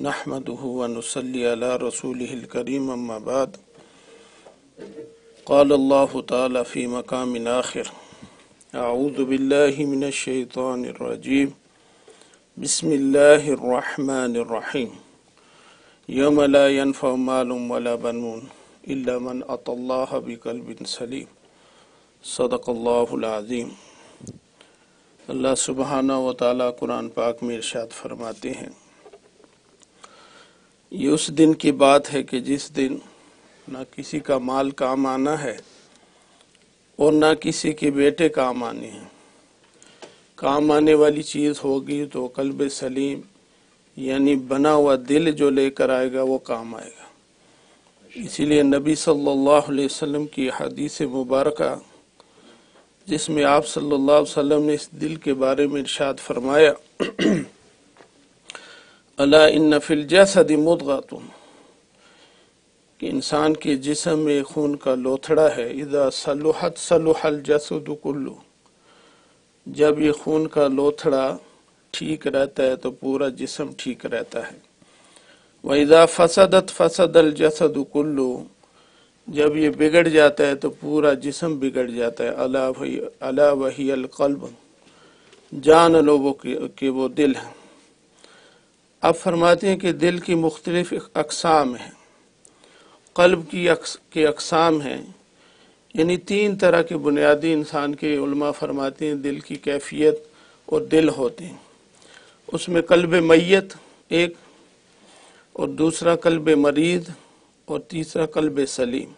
नहमदनसली रसूलकरीम अम्माबाद قال الله تعالى في مقام آخر أعوذ بالله من الشيطان الرجيم بسم الله الرحمن الرحيم يوم لا ينفع مال ولا بنون إلا من أتى الله بقلب سليم صدق الله العظيم अल्लाह सुबहाना व ताला कुरान पाक में इरशाद फरमाते हैं ये उस दिन की बात है कि जिस दिन ना किसी का माल काम आना है और ना किसी के बेटे काम आने हैं काम आने वाली चीज़ होगी तो कल्ब सलीम यानी बना हुआ दिल जो लेकर आएगा वो काम आएगा इसीलिए नबी सल्लल्लाहु अलैहि वसल्लम की हदीस मुबारक जिसमें आप सल्लल्लाहु अलैहि वसल्लम ने इस दिल के बारे में इरशाद फरमाया अला इन फिल कि इंसान के जिसम में खून का लोथड़ा है इधा सलुहत सलुहल जसदुकुल्लू जब ये खून का लोथड़ा ठीक रहता है तो पूरा जिसम ठीक रहता है वहीदा फसदत फसद अल जसदुकुल्लू जब ये बिगड़ जाता है तो पूरा जिसम बिगड़ जाता है अला वही अला वही अलकल्ब जान लो वो के, के वो दिल है अब फरमाते हैं कि दिल की मुख्तलिफ अकसाम हैं कल्ब की अक्स के अकसाम हैं यानी तीन तरह के बुनियादी इंसान के उल्मा फरमाते हैं दिल की कैफियत और दिल होते हैं उसमें कल्ब मैत एक और दूसरा कल्ब मरीज और तीसरा कल्ब सलीम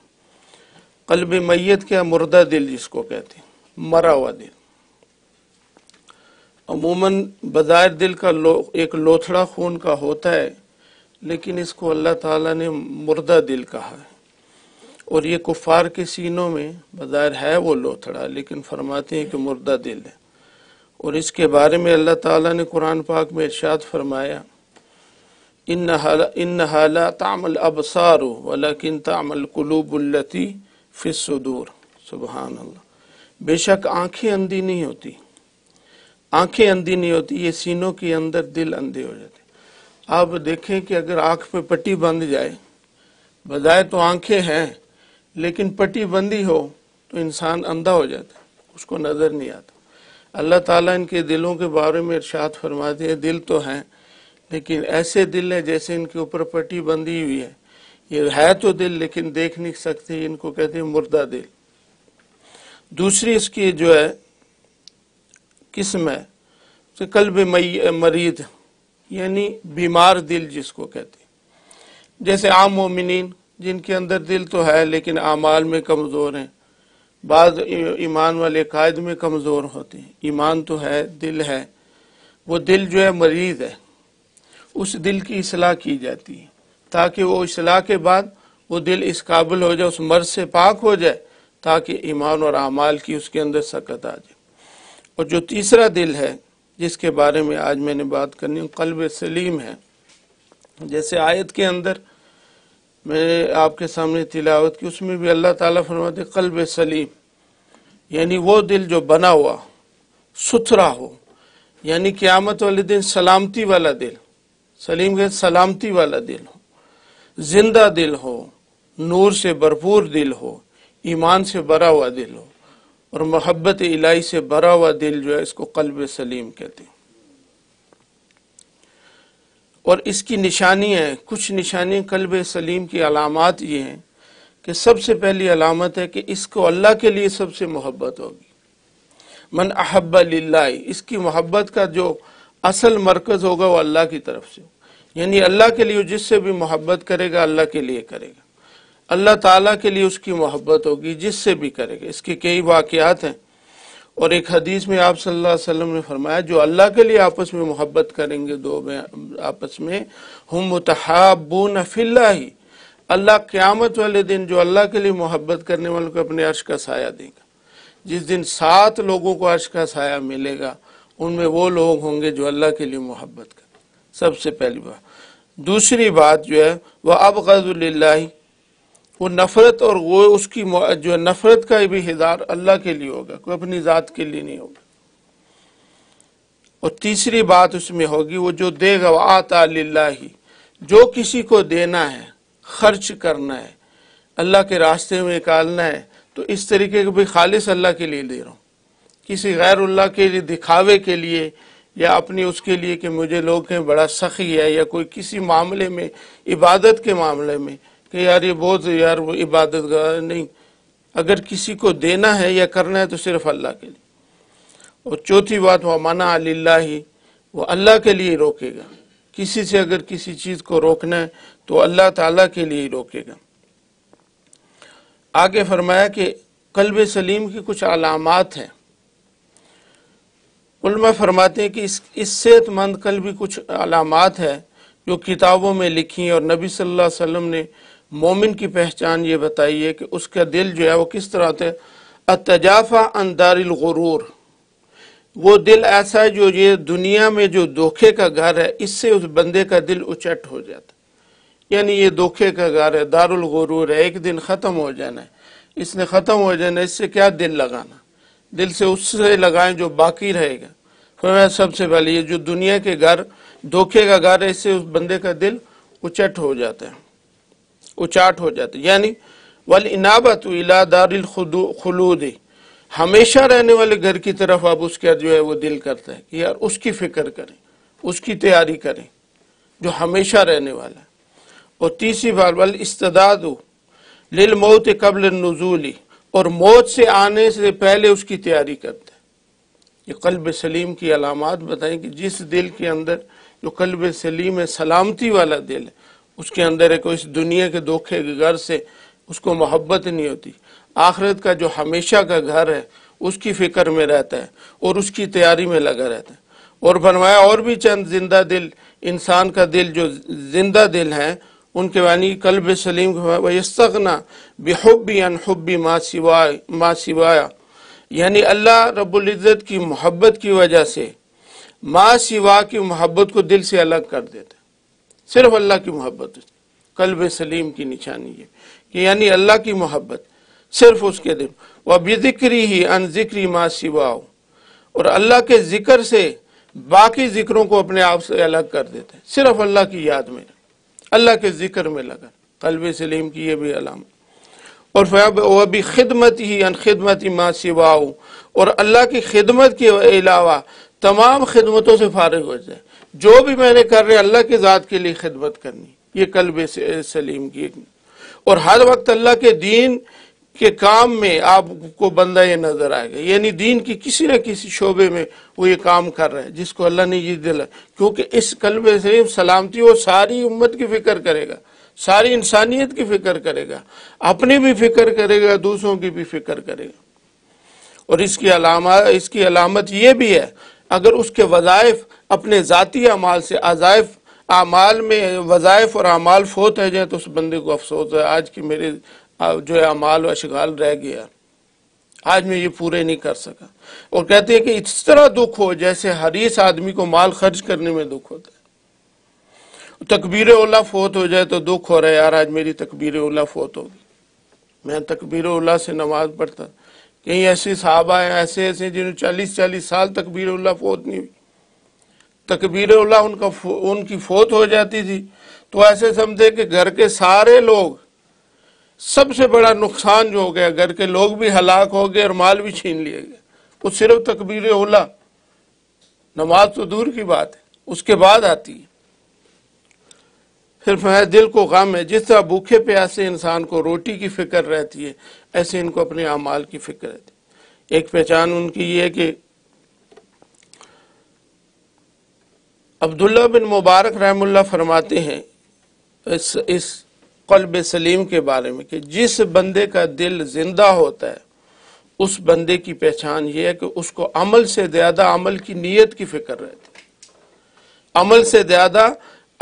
कल्ब मैत क्या मुर्दा दिल जिसको कहते हैं मरा हुआ दिल अमूमन बज़ाहिर दिल का लो, एक लोथड़ा खून का होता है लेकिन इसको अल्लाह ताला ने मुर्दा दिल कहा है और ये कुफार के सीनों में बज़ाहिर है वो लोथड़ा लेकिन फरमाते हैं कि मुर्दा दिल है और इसके बारे में अल्लाह ताला ने कुरान पाक में इर्शाद फरमाया इन हाला इन हाला तामल अबसार वलाकिन तामल कलूबुल्लती फ़िसूर सुबहान अल्लाह बेशक आँखें अंधी नहीं होती आंखें अंधी नहीं होती ये सीनों के अंदर दिल अंधे हो जाते आप देखें कि अगर आंख पे पट्टी बंध जाए बजाय तो आंखें हैं लेकिन पट्टी बंदी हो तो इंसान अंधा हो जाता उसको नज़र नहीं आता अल्लाह ताला इनके दिलों के बारे में इर्शाद फरमाते हैं दिल तो हैं लेकिन ऐसे दिल है जैसे इनके ऊपर पट्टी बंधी हुई है ये है तो दिल लेकिन देख नहीं सकते इनको कहते हैं मुर्दा दिल दूसरी इसकी जो है किस्म है तो कल्ब मरीज यानी बीमार दिल जिसको कहते जैसे आम मोमिन जिनके अंदर दिल तो है लेकिन अमाल में कमज़ोर हैं बाद ईमान वाले कायद में कमज़ोर होते हैं ईमान तो है दिल है वो दिल जो है मरीज है उस दिल की असलाह की जाती है ताकि वो असलाह के बाद वो दिल इस काबिल हो जाए उस मर्ज से पाक हो जाए ताकि ईमान और अमाल की उसके अंदर सकत आ जाए और जो तीसरा दिल है जिसके बारे में आज मैंने बात करनी है कल्ब सलीम है जैसे आयत के अंदर मैंने आपके सामने तिलावत की उसमें भी अल्लाह ताला फरमाते कल्ब सलीम यानी वो दिल जो बना हुआ सुथरा हो यानी क़्यामत वाले दिन सलामती वाला दिल सलीम के सलामती वाला दिल हो जिंदा दिल हो नूर से भरपूर दिल हो ईमान से भरा हुआ दिल हो और मोहब्बत इलाही से भरा हुआ दिल जो है इसको कल्ब सलीम कहते हैं और इसकी निशानी है कुछ निशानी कल्ब सलीम की अलामत ये हैं कि सबसे पहली अलामत है कि इसको अल्लाह के लिए सबसे मोहब्बत होगी मन अहब लाई इसकी मोहब्बत का जो असल मरकज़ होगा वो अल्लाह की तरफ से यानी अल्लाह के लिए जिससे भी मोहब्बत करेगा अल्लाह के लिए करेगा अल्लाह ताला के लिए उसकी मोहब्बत होगी जिससे भी करेगा इसके कई वाकियात हैं और एक हदीस में आप सल्लल्लाहु अलैहि वसल्लम ने फरमाया जो अल्लाह के लिए आपस में मोहब्बत करेंगे दो में आपस में हम मुतहाबून फिल्ला ही अल्लाह क़्यामत वाले दिन जो अल्लाह के लिए मोहब्बत करने वालों को अपने अर्श का साया देगा जिस दिन सात लोगों को अर्श का साया मिलेगा उनमें वो लोग होंगे जो अल्लाह के लिए मोहब्बत करें सबसे पहली बात दूसरी बात जो है वह अब गज़ुल्ला वो नफरत और वो उसकी जो है नफरत का भी हिदार अल्लाह के लिए होगा कोई अपनी ज़ात के लिए नहीं होगा और तीसरी बात उसमें होगी वो जो देगा वह आता ही जो किसी को देना है खर्च करना है अल्लाह के रास्ते में निकालना है तो इस तरीके को भी खालिश अल्लाह के लिए दे रहा हूँ किसी गैर अल्लाह के लिए दिखावे के लिए या अपनी उसके लिए कि मुझे लोग हैं बड़ा सखी है या कोई किसी मामले में इबादत के मामले में कि यार ये बोझ यार वो इबादत गाह नहीं अगर किसी को देना है या करना है तो सिर्फ अल्लाह के लिए और चौथी बात वह माना अल्लाह ही वो अल्लाह के लिए रोकेगा किसी से अगर किसी चीज़ को रोकना है तो अल्लाह ताला के लिए ही रोकेगा आगे फरमाया कि कल्ब सलीम की कुछ अलामत हैं उलमा फरमाते हैं कि इस इस सेहतमंद कल भी कुछ अलामत है जो किताबों में लिखी और नबी सल्लल्लाहु अलैहि वसल्लम ने मोमिन की पहचान ये बताइए कि उसका दिल जो है वो किस तरह होता है अतजाफा अंदारगरूर वो दिल ऐसा है जो ये दुनिया में जो धोखे का घर है इससे उस बंदे का दिल उचट हो जाता यानी ये धोखे का घर है गुरूर है एक दिन ख़त्म हो जाना है इसने ख़त्म हो जाना है इससे क्या दिल लगाना दिल से उससे लगाएं जो बाकी रहेगा फिर सबसे पहले ये जो दुनिया के घर धोखे का घर है इससे उस बंदे का दिल उचट हो जाता है उचाट हो जाते यानी वल इनाबत दारिल खलूद हमेशा रहने वाले घर की तरफ अब उसका जो है वो दिल करता है कि यार उसकी फिक्र करें उसकी तैयारी करें जो हमेशा रहने वाला है और तीसरी बार वल इस्तदाद लिल मौत कबल नजूली और मौत से आने से पहले उसकी तैयारी करता है ये कल्ब सलीम की अलामत बताएं कि जिस दिल के अंदर जो कल्ब सलीम है सलामती वाला दिल है उसके अंदर है कोई इस दुनिया के धोखे के घर से उसको मोहब्बत नहीं होती आखिरत का जो हमेशा का घर है उसकी फिक्र में रहता है और उसकी तैयारी में लगा रहता है और बनवाया और भी चंद जिंदा दिल इंसान का दिल जो जिंदा दिल है उनके वानी कल्ब सलीम वना बेहबी अनहबी माँ सिवाय माँ सिवाया यानी अल्लाह रबुल्ज़त की मोहब्बत की वजह से माँ सिवा की मोहब्बत को दिल से अलग कर देते सिर्फ अल्लाह की मोहब्बत कल्ब सलीम की निशानी है कि यानी अल्लाह की मोहब्बत सिर्फ उसके दिल व बेजिक्री ही अन जिक्री माँ सिवाओ और अल्लाह के जिक्र से बाकी जिक्रों को अपने आप से अलग कर देते हैं सिर्फ अल्लाह की याद में अल्लाह के जिक्र में लगा कल्ब सलीम की यह भी अलामत और वह भी खिदमत ही अन खिदमत माँ सिवाओ और अल्लाह की खिदमत के अलावा तमाम खिदमतों से फारग हो जाए जो भी मैंने कर रहे अल्लाह की ज़ात के लिए खिदमत करनी ये कल्ब सलीम की और हर वक्त अल्लाह के दीन के काम में आपको बंदा ये नजर आएगा यानी दीन की किसी न किसी शोबे में वो ये काम कर रहा है जिसको अल्लाह ने ये दिला क्योंकि इस कलब सलीम सलामती वो सारी उम्मत की फिक्र करेगा सारी इंसानियत की फिक्र करेगा अपनी भी फिक्र करेगा दूसरों की भी फिक्र करेगा और इसकी अलामत इसकी अलामत ये भी है अगर उसके वज़ाइफ अपने ज़ाती अमाल से आज़ाइफ अमाल में वज़ाइफ और अमाल फोत है जाए तो उस बंदे को अफसोस है आज की मेरे जो है अमाल व अशगाल रह गया आज मैं ये पूरे नहीं कर सका और कहते हैं कि इस तरह दुख हो जैसे हरीस आदमी को माल खर्च करने में दुख होता है तकबीर उल्ला फोत हो जाए तो दुख हो रहा है यार आज मेरी तकबीर उल्ला फोत होगी मैं तकबीर उल्ला से नमाज पढ़ता कई ऐसे साहब आए ऐसे ऐसे जिन्हें चालीस चालीस साल तकबीर उल्ला फोत नहीं हुई तकबीर उल्ला उनका उनकी फोत हो जाती थी तो ऐसे समझे कि घर के सारे लोग सबसे बड़ा नुकसान जो हो गया घर के लोग भी हलाक हो गए और माल भी छीन लिए गए वो सिर्फ तकबीर उल्ला नमाज तो दूर की बात है उसके बाद आती है सिर्फ है दिल को गम है जिस तरह भूखे प्यासे इंसान को रोटी की फिक्र रहती है ऐसे इनको अपने अमाल की फिक्र रहती एक पहचान उनकी ये है कि अब्दुल्ला बिन मुबारक रहमुल्ला फरमाते हैं इस इस कल्ब सलीम के बारे में कि जिस बंदे का दिल जिंदा होता है उस बंदे की पहचान यह है कि उसको अमल से ज़्यादा अमल की नीयत की फिक्र रहती है अमल से ज़्यादा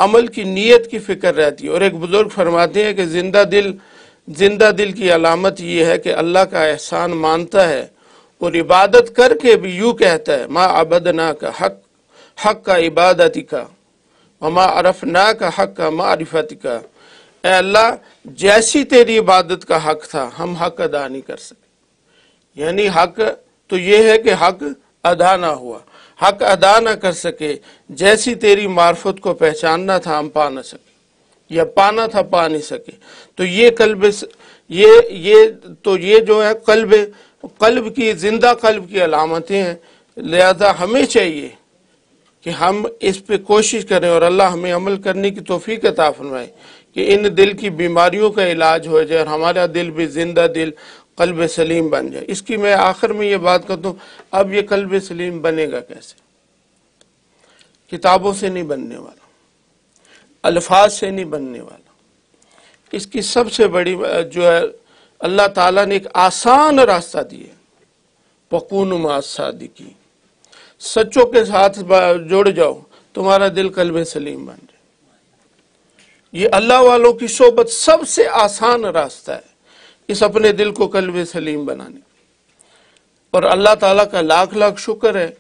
अमल की नीयत की फ़िक्र रहती है और एक बुज़ुर्ग फरमाते हैं कि ज़िंदा दिल ज़िंदा दिल की अलामत यह है कि अल्लाह का एहसान मानता है और इबादत करके भी यूँ कहता है माँ अबद ना का हक हक का इबादती का माँ अरफ ना का हक का माँ मारिफत का अल्लाह जैसी तेरी इबादत का हक था हम हक अदा नहीं कर सके यानी हक तो यह है कि हक अदा ना हुआ हक अदा ना कर सके जैसी तेरी मार्फत को पहचानना था हम पा ना सके या पाना था पा नहीं सके तो ये कल्ब ये ये तो ये जो है कल्ब कल्ब की जिंदा कल्ब की अलामतें हैं लिहाजा हमें चाहिए कि हम इस पे कोशिश करें और अल्लाह हमें अमल करने की तोफीक अता फरमाए कि इन दिल की बीमारियों का इलाज हो जाए और हमारा दिल भी जिंदा दिल कल्ब सलीम बन जाए इसकी मैं आखिर में ये बात कर दूँ अब ये कल्ब सलीम बनेगा कैसे किताबों से नहीं बनने वाला अल्फाज से नहीं बनने वाला इसकी सबसे बड़ी जो है अल्लाह ताला ने एक आसान रास्ता दिए पकून मादी की सच्चों के साथ जुड़ जाओ तुम्हारा दिल कल्ब सलीम बन जाए ये अल्लाह वालों की सोबत सबसे आसान रास्ता है इस अपने दिल को कल्ब सलीम बनाने और अल्लाह ताला का लाख लाख शुक्र है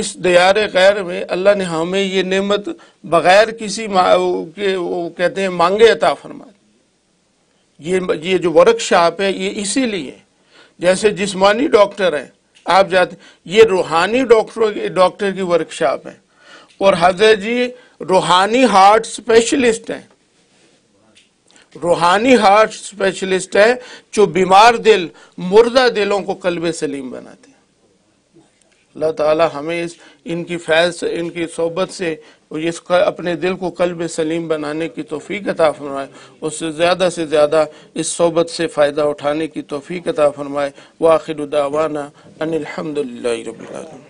इस दयार गैर में अल्लाह ने हमें ये नेमत बगैर किसी के वो कहते हैं मांगे अता फरमा ये ये जो वर्कशॉप है ये इसीलिए जैसे जिस्मानी डॉक्टर हैं आप जाते ये रूहानी डॉक्टर डॉक्टर की वर्कशॉप है और हजर जी रूहानी हार्ट स्पेशलिस्ट हैं रूहानी हार्ट स्पेशलिस्ट है जो बीमार दिल मुर्दा दिलों को कलबे सलीम बनाते हैं अल्लाह ताला हमें इस इनकी फैज से इनकी सोबत से इस अपने दिल को कल्ब सलीम बनाने की तोफ़ी अता फरमाए उससे ज़्यादा से ज़्यादा इस सोबत से फ़ायदा उठाने की तोफ़ी अता फरमाए वाखिर उदावाना अनिलहमदिल्ला